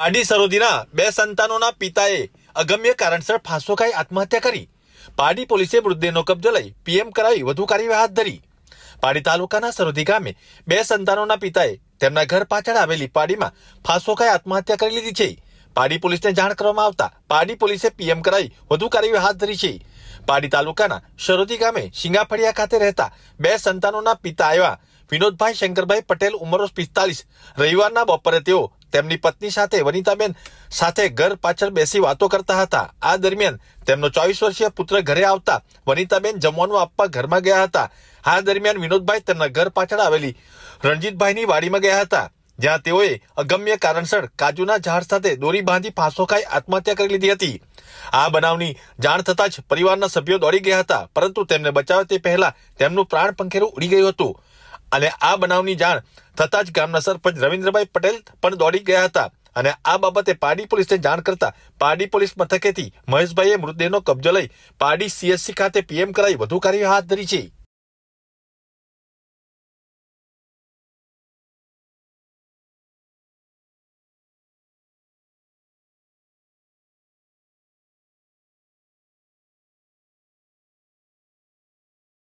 પાડી સરודיના બે સંતાનોના પિતાએ અગમ્ય કારણસર ફાંસો કાંઈ આત્મહત્યા કરી પાડી પોલીસે મૃતદેનો કબજ લઈ પી.એમ. કરાવી વધુ કાર્યવાહી હાથ ધરી પાડી તાલુકાના સરודי ગામે બે સંતાનોના પિતાએ તેમનો ઘર પાછળ આવેલી પાડીમાં ફાંસો કાંઈ આત્મહત્યા કરી લીધી છે પાડી પોલીસે જાણ કરવામાં આવતા પાડી પોલીસે પી.એમ. કરાવી વધુ કાર્યવાહી હાથ ધરી છે પાડી તાલુકાના સરודי ગામે શિંગાફડિયા ખાતે રહેતા બે સંતાનોના પિતા આયા વિનોદભાઈ શંકરભાઈ પટેલ ઉંમર 45 રવિવારના બપોરે તેઓ તેમની પત્ની સાથે વનિતાબેન સાથે ઘર પાછળ બેસી વાતો કરતા હતા આ દરમિયાન તેમનો 24 વર્ષીય પુત્ર ઘરે આવતા વનિતાબેન જમવાનું આપવા ઘરમાં ગયા હતા આ દરમિયાન વિનોદભાઈ તને ઘર પાછળ આવેલી રંજીતભાઈની વાડીમાં ગયા હતા જ્યાં તેઓએ અગમ્ય કારણસર કાજુના ઝાડ સાથે દોરી બાંધી પાસોકાય આત્મહત્યા કરી લીધી હતી આ બનાવની જાણ થતા જ પરિવારના સભ્યો દોડી ગયા હતા પરંતુ તેમને બચાવ તે પહેલા તેમનું પ્રાણ પંખેરું ઉડી ગયું હતું અને આ બનાવની જાણ થતા જ ગામના સરપંચ રવિન્દ્રભાઈ પટેલ પણ દોડી ગયા હતા અને આ બાબતે પાડી પોલીસને જાણ કરતા પાડી પોલીસ મતકેથી મયેશભાઈએ મૃતદેનો કબજો લઈ પાડી સીએસસી ખાતે પીએમ કરાવી વધુ કાર્યવાહી હાથ ધરી છે